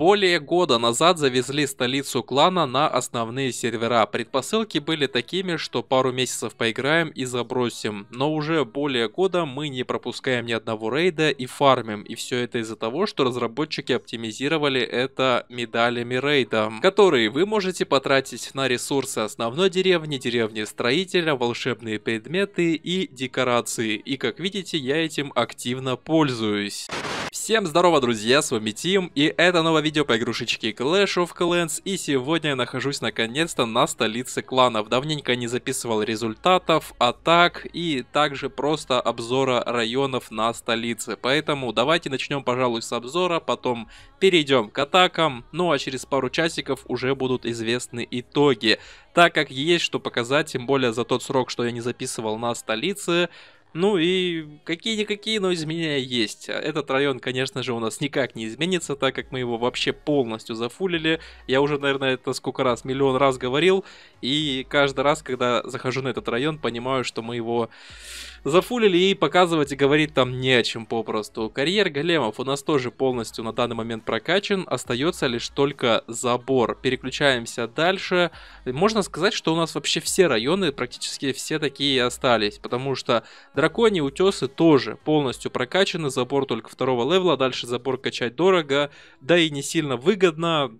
Более года назад завезли столицу клана на основные сервера. Предпосылки были такими, что пару месяцев поиграем и забросим. Но уже более года мы не пропускаем ни одного рейда и фармим. И все это из-за того, что разработчики оптимизировали это медалями рейда, которые вы можете потратить на ресурсы основной деревни, деревни строителя, волшебные предметы и декорации. И как видите, я этим активно пользуюсь. Всем здорово, друзья, с вами Тим, и это новое видео по игрушечке Clash of Clans, и сегодня я нахожусь наконец-то на столице кланов. Давненько не записывал результатов, атак и также просто обзора районов на столице, поэтому давайте начнем, пожалуй, с обзора, потом перейдем к атакам, ну а через пару часиков уже будут известны итоги. Так как есть что показать, тем более за тот срок, что я не записывал на столице, ну и какие-никакие, но изменения есть. Этот район, конечно же, у нас никак не изменится, так как мы его вообще полностью зафулили. Я уже, наверное, это сколько раз, миллион раз говорил. И каждый раз, когда захожу на этот район, понимаю, что мы его зафулили и показывать и говорить там не о чем попросту. Карьер големов у нас тоже полностью на данный момент прокачан, остается лишь только забор. Переключаемся дальше. Можно сказать, что у нас вообще все районы, практически все такие остались, потому что драконьи утесы тоже полностью прокачаны, забор только второго левела, дальше забор качать дорого, да и не сильно выгодно,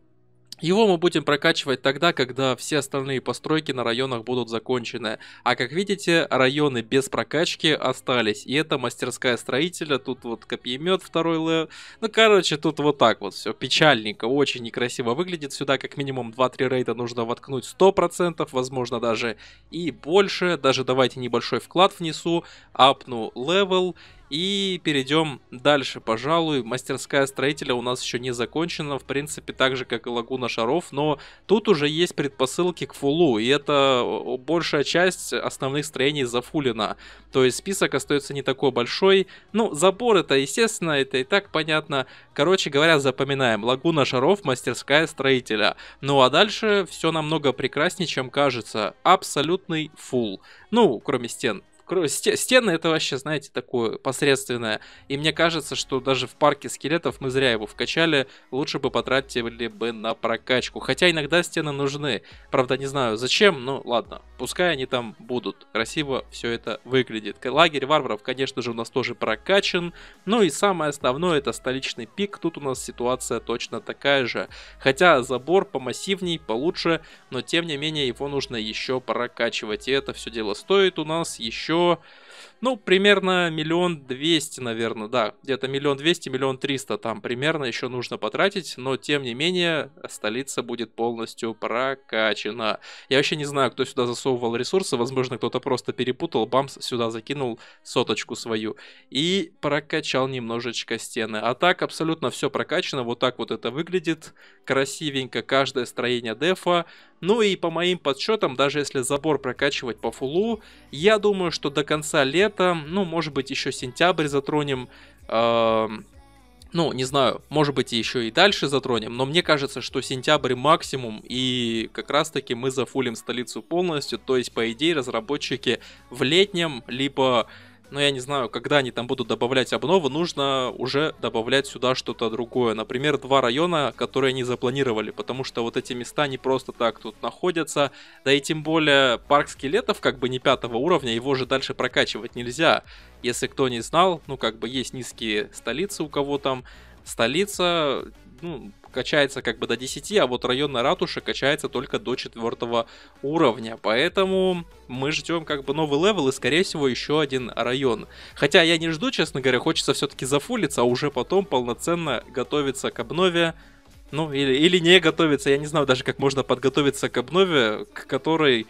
его мы будем прокачивать тогда, когда все остальные постройки на районах будут закончены. А как видите, районы без прокачки остались. И это мастерская строителя, тут вот копьемет второй лев. Ну, короче, тут вот так вот все печальненько, очень некрасиво выглядит. Сюда как минимум 2-3 рейда нужно воткнуть 100%, возможно даже и больше. Даже давайте небольшой вклад внесу, апну левел и перейдем дальше, пожалуй. Мастерская строителя у нас еще не закончена, в принципе, так же, как и Лагуна Шаров, но тут уже есть предпосылки к фулу, и это большая часть основных строений зафулена. То есть список остается не такой большой. Ну, забор это, естественно, это и так понятно. Короче говоря, запоминаем. Лагуна Шаров, мастерская строителя. Ну а дальше все намного прекраснее, чем кажется. Абсолютный фул. Ну, кроме стен. Стены это вообще, знаете, такое посредственное. И мне кажется, что даже в парке скелетов мы зря его вкачали. Лучше бы потратили бы на прокачку. Хотя иногда стены нужны. Правда, не знаю зачем, но ладно. Пускай они там будут. Красиво все это выглядит. Лагерь варваров, конечно же, у нас тоже прокачан. Ну и самое основное, это столичный пик. Тут у нас ситуация точно такая же. Хотя забор помассивней, получше, но тем не менее его нужно еще прокачивать. И это все дело стоит у нас еще achou. Ну, примерно миллион двести, наверное, да. Где-то миллион двести, миллион триста там примерно еще нужно потратить, но тем не менее столица будет полностью прокачана. Я вообще не знаю, кто сюда засовывал ресурсы, возможно, кто-то просто перепутал, бамс, сюда закинул соточку свою и прокачал немножечко стены. А так абсолютно все прокачано, вот так вот это выглядит красивенько, каждое строение дефа. Ну и по моим подсчетам, даже если забор прокачивать по фулу, я думаю, что до конца лето, ну, может быть, еще сентябрь затронем. Э, ну, не знаю, может быть, еще и дальше затронем, но мне кажется, что сентябрь максимум, и как раз-таки мы зафулим столицу полностью, то есть, по идее, разработчики в летнем, либо но ну, я не знаю, когда они там будут добавлять обновы, нужно уже добавлять сюда что-то другое. Например, два района, которые они запланировали, потому что вот эти места не просто так тут находятся. Да и тем более парк скелетов, как бы не пятого уровня, его же дальше прокачивать нельзя. Если кто не знал, ну как бы есть низкие столицы у кого там. Столица, ну, качается как бы до 10, а вот районная ратуша качается только до 4 уровня. Поэтому мы ждем как бы новый левел и, скорее всего, еще один район. Хотя я не жду, честно говоря, хочется все-таки зафулиться, а уже потом полноценно готовиться к обнове. Ну, или, или не готовиться, я не знаю даже, как можно подготовиться к обнове, к которой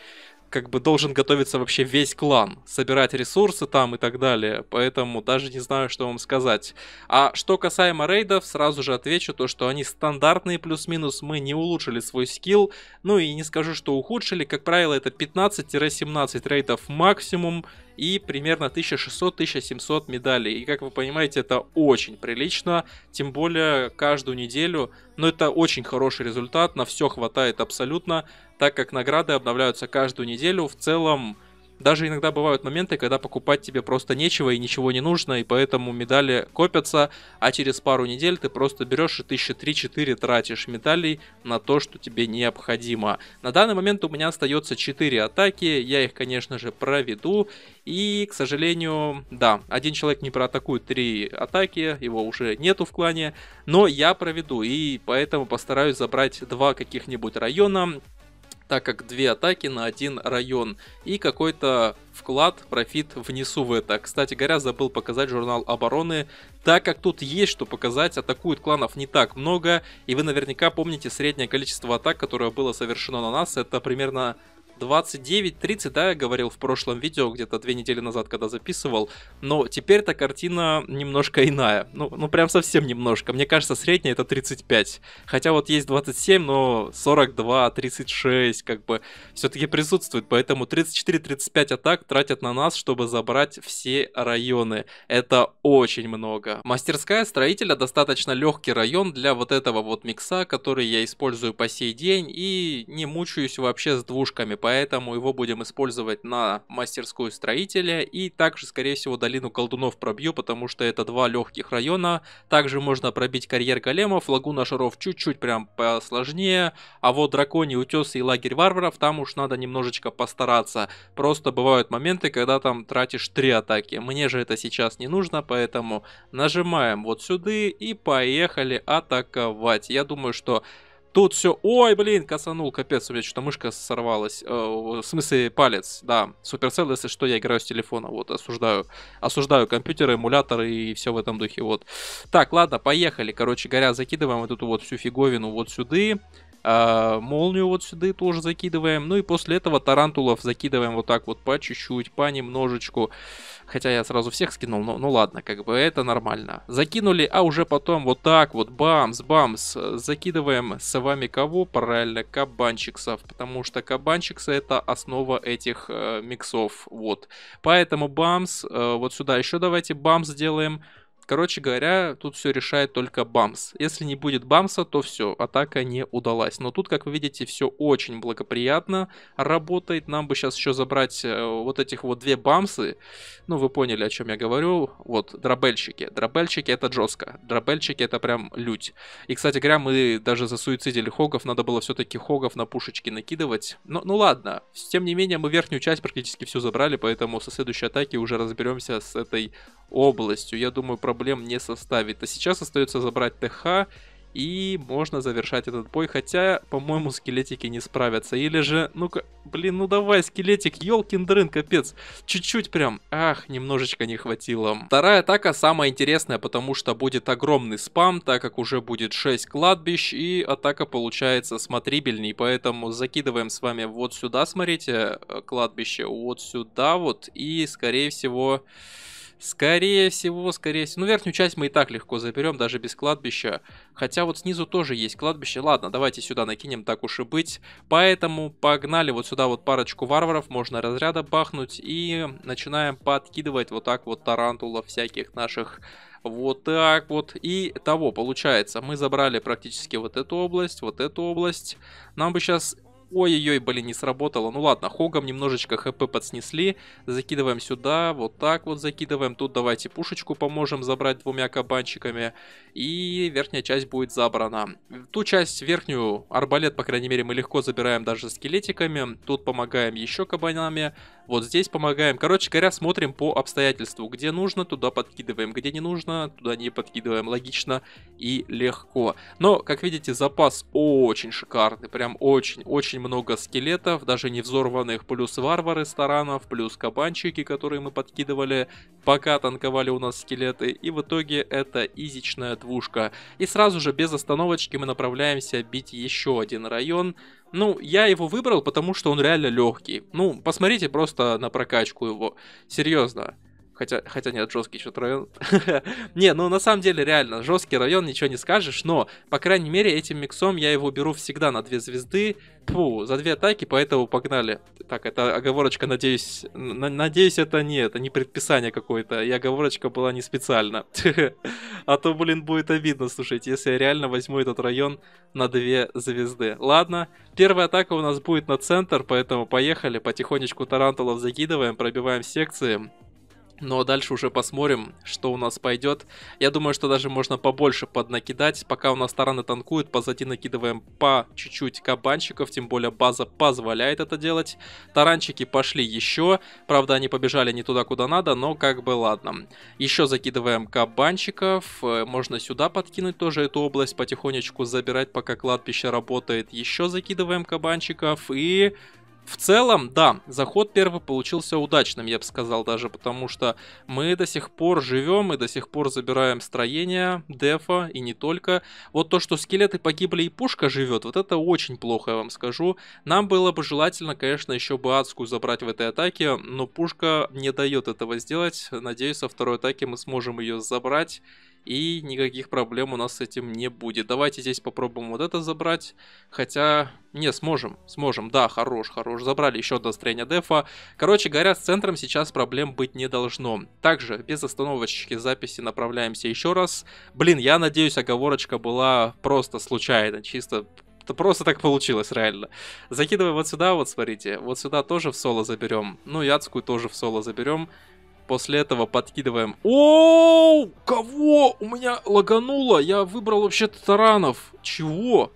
как бы должен готовиться вообще весь клан, собирать ресурсы там и так далее, поэтому даже не знаю, что вам сказать. А что касаемо рейдов, сразу же отвечу то, что они стандартные плюс-минус, мы не улучшили свой скилл, ну и не скажу, что ухудшили, как правило это 15-17 рейдов максимум, и примерно 1600-1700 медалей. И, как вы понимаете, это очень прилично, тем более каждую неделю. Но это очень хороший результат, на все хватает абсолютно, так как награды обновляются каждую неделю. В целом, даже иногда бывают моменты, когда покупать тебе просто нечего и ничего не нужно, и поэтому медали копятся, а через пару недель ты просто берешь и тысячи три-четыре тратишь медалей на то, что тебе необходимо. На данный момент у меня остается 4 атаки, я их, конечно же, проведу, и, к сожалению, да, один человек не проатакует 3 атаки, его уже нету в клане, но я проведу, и поэтому постараюсь забрать два каких-нибудь района, так как две атаки на один район и какой-то вклад, профит внесу в это. Кстати говоря, забыл показать журнал обороны, так как тут есть что показать, атакуют кланов не так много, и вы наверняка помните среднее количество атак, которое было совершено на нас, это примерно 29-30, да, я говорил в прошлом видео, где-то две недели назад, когда записывал, но теперь эта картина немножко иная, ну, ну прям совсем немножко, мне кажется, средняя это 35, хотя вот есть 27, но 42, 36, как бы, все-таки присутствует, поэтому 34-35 атак тратят на нас, чтобы забрать все районы, это очень много. Мастерская строителя достаточно легкий район для вот этого вот микса, который я использую по сей день и не мучаюсь вообще с двушками, поэтому поэтому его будем использовать на мастерскую строителя и также, скорее всего, долину колдунов пробью, потому что это два легких района. Также можно пробить карьер големов, лагуна шаров чуть-чуть прям посложнее, а вот драконий утесы и лагерь варваров, там уж надо немножечко постараться. Просто бывают моменты, когда там тратишь три атаки. Мне же это сейчас не нужно, поэтому нажимаем вот сюда и поехали атаковать. Я думаю, что Тут все, ой, блин, косанул, капец, у меня что-то мышка сорвалась. Э, в смысле, палец, да. Supercell, если что, я играю с телефона, вот, осуждаю. Осуждаю компьютеры, эмуляторы и все в этом духе, вот. Так, ладно, поехали, короче говоря, закидываем вот эту вот всю фиговину вот сюда. А, молнию вот сюда тоже закидываем. Ну и после этого тарантулов закидываем вот так вот по чуть-чуть, по немножечку. Хотя я сразу всех скинул, но ну ладно, как бы это нормально. Закинули, а уже потом вот так вот, бамс-бамс, закидываем с вами кого? Правильно, кабанчиксов, потому что кабанчиксы это основа этих э, миксов, вот. Поэтому бамс, э, вот сюда еще давайте бамс сделаем. Короче говоря, тут все решает только бамс. Если не будет бамса, то все, атака не удалась. Но тут, как вы видите, все очень благоприятно работает. Нам бы сейчас еще забрать э, вот этих вот две бамсы. Ну, вы поняли, о чем я говорю. Вот, дробельщики. Дробельщики это жестко. Дробельщики это прям лють. И, кстати говоря, мы даже засуицидили хогов. Надо было все-таки хогов на пушечки накидывать. Но, ну, ну ладно. Тем не менее, мы верхнюю часть практически всю забрали, поэтому со следующей атаки уже разберемся с этой областью. Я думаю, проблем не составит. А сейчас остается забрать ТХ, и можно завершать этот бой. Хотя, по-моему, скелетики не справятся. Или же, ну-ка, блин, ну давай, скелетик, елкин дрын, капец. Чуть-чуть прям, ах, немножечко не хватило. Вторая атака самая интересная, потому что будет огромный спам, так как уже будет 6 кладбищ, и атака получается смотрибельней. Поэтому закидываем с вами вот сюда, смотрите, э, кладбище, вот сюда вот, и, скорее всего... Скорее всего, скорее всего. Ну, верхнюю часть мы и так легко заберем, даже без кладбища. Хотя вот снизу тоже есть кладбище. Ладно, давайте сюда накинем, так уж и быть. Поэтому погнали вот сюда вот парочку варваров. Можно разряда бахнуть. И начинаем подкидывать вот так вот тарантула всяких наших... Вот так вот. И того, получается, мы забрали практически вот эту область, вот эту область. Нам бы сейчас Ой-ой-ой, блин, не сработало. Ну ладно, Хогом немножечко хп подснесли. Закидываем сюда, вот так вот закидываем. Тут давайте пушечку поможем забрать двумя кабанчиками и верхняя часть будет забрана. Ту часть верхнюю, арбалет, по крайней мере, мы легко забираем даже скелетиками, тут помогаем еще кабанами, вот здесь помогаем. Короче говоря, смотрим по обстоятельству, где нужно, туда подкидываем, где не нужно, туда не подкидываем, логично и легко. Но, как видите, запас очень шикарный, прям очень-очень много скелетов, даже не взорванных, плюс варвары старанов плюс кабанчики, которые мы подкидывали, пока танковали у нас скелеты, и в итоге это изичная двушка. И сразу же без остановочки мы направляемся бить еще один район. Ну, я его выбрал, потому что он реально легкий. Ну, посмотрите просто на прокачку его. Серьезно. Хотя, хотя нет, жесткий еще район. не, ну на самом деле реально, жесткий район, ничего не скажешь, но, по крайней мере, этим миксом я его беру всегда на две звезды. Фу, за две атаки, поэтому погнали. Так, это оговорочка, надеюсь, на, надеюсь, это не, это не предписание какое-то, и оговорочка была не специально. а то, блин, будет обидно, слушайте, если я реально возьму этот район на две звезды. Ладно, первая атака у нас будет на центр, поэтому поехали, потихонечку тарантулов закидываем, пробиваем секции. Ну а дальше уже посмотрим, что у нас пойдет. Я думаю, что даже можно побольше поднакидать. Пока у нас тараны танкуют, позади накидываем по чуть-чуть кабанчиков, тем более база позволяет это делать. Таранчики пошли еще. Правда, они побежали не туда, куда надо, но как бы ладно. Еще закидываем кабанчиков. Можно сюда подкинуть тоже эту область, потихонечку забирать, пока кладбище работает. Еще закидываем кабанчиков и... В целом, да, заход первый получился удачным, я бы сказал даже, потому что мы до сих пор живем и до сих пор забираем строение, дефа и не только. Вот то, что скелеты погибли и пушка живет, вот это очень плохо, я вам скажу. Нам было бы желательно, конечно, еще бы адскую забрать в этой атаке, но пушка не дает этого сделать. Надеюсь, со второй атаки мы сможем ее забрать и никаких проблем у нас с этим не будет. Давайте здесь попробуем вот это забрать, хотя, не, сможем, сможем, да, хорош, хорош, забрали еще до строения дефа. Короче говоря, с центром сейчас проблем быть не должно. Также, без остановочки записи направляемся еще раз. Блин, я надеюсь, оговорочка была просто случайно, чисто просто так получилось, реально. Закидывай вот сюда, вот смотрите, вот сюда тоже в соло заберем. Ну и адскую тоже в соло заберем после этого подкидываем... О, Кого? У меня лагануло, я выбрал вообще таранов. Чего?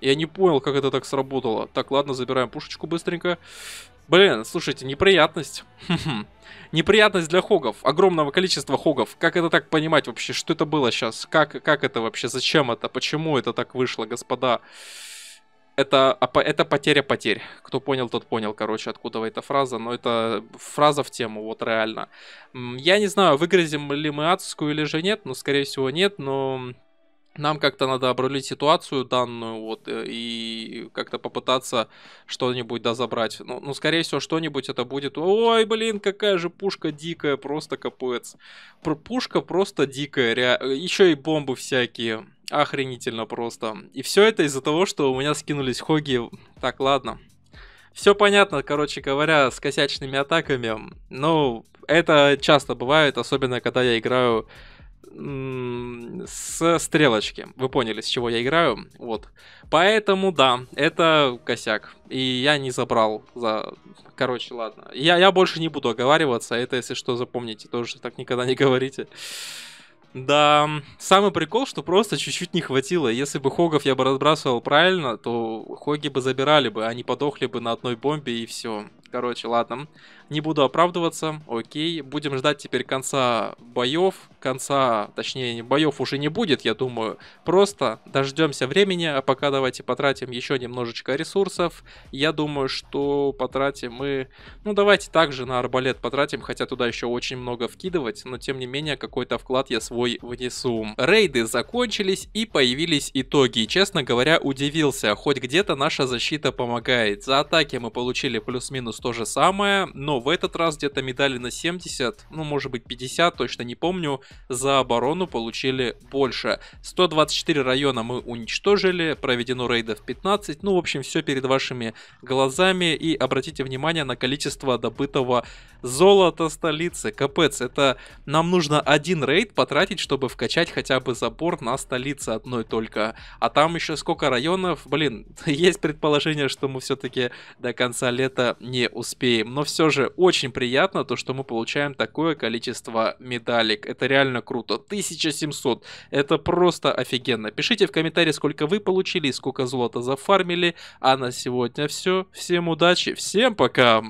Я не понял, как это так сработало. Так, ладно, забираем пушечку быстренько. Блин, слушайте, неприятность. неприятность для хогов. Огромного количества хогов. Как это так понимать вообще? Что это было сейчас? Как, как это вообще? Зачем это? Почему это так вышло, господа? Господа это, это потеря потерь. Кто понял, тот понял, короче, откуда эта фраза. Но это фраза в тему, вот реально. Я не знаю, выгрозим ли мы адскую или же нет, но, скорее всего, нет, но... Нам как-то надо обрулить ситуацию данную, вот, э, и как-то попытаться что-нибудь дозабрать. ну, ну, скорее всего, что-нибудь это будет. Ой, блин, какая же пушка дикая, просто капец. Пушка просто дикая, ре... Э, еще и бомбы всякие. Охренительно просто. И все это из-за того, что у меня скинулись хоги. Так, ладно. Все понятно, короче говоря, с косячными атаками. Но ну, это часто бывает, особенно когда я играю с стрелочки. Вы поняли, с чего я играю. Вот. Поэтому, да, это косяк. И я не забрал за... Короче, ладно. Я, я больше не буду оговариваться. Это, если что, запомните. Тоже так никогда не говорите. Да, самый прикол, что просто чуть-чуть не хватило. Если бы Хогов я бы разбрасывал правильно, то Хоги бы забирали бы, они а подохли бы на одной бомбе и все. Короче, ладно. Не буду оправдываться, окей. Будем ждать теперь конца боев. Конца, точнее, боев уже не будет, я думаю. Просто дождемся времени, а пока давайте потратим еще немножечко ресурсов. Я думаю, что потратим мы... Ну, давайте также на арбалет потратим, хотя туда еще очень много вкидывать. Но, тем не менее, какой-то вклад я свой внесу. Рейды закончились и появились итоги. Честно говоря, удивился. Хоть где-то наша защита помогает. За атаки мы получили плюс-минус то же самое, но в этот раз где-то медали на 70, ну может быть 50, точно не помню, за оборону получили больше. 124 района мы уничтожили, проведено рейдов 15, ну в общем все перед вашими глазами и обратите внимание на количество добытого золота столицы. Капец, это нам нужно один рейд потратить, чтобы вкачать хотя бы забор на столице одной только. А там еще сколько районов, блин, есть предположение, что мы все-таки до конца лета не успеем. Но все же очень приятно, то, что мы получаем такое количество медалек. Это реально круто. 1700. Это просто офигенно. Пишите в комментарии, сколько вы получили, сколько золота зафармили. А на сегодня все. Всем удачи, всем пока!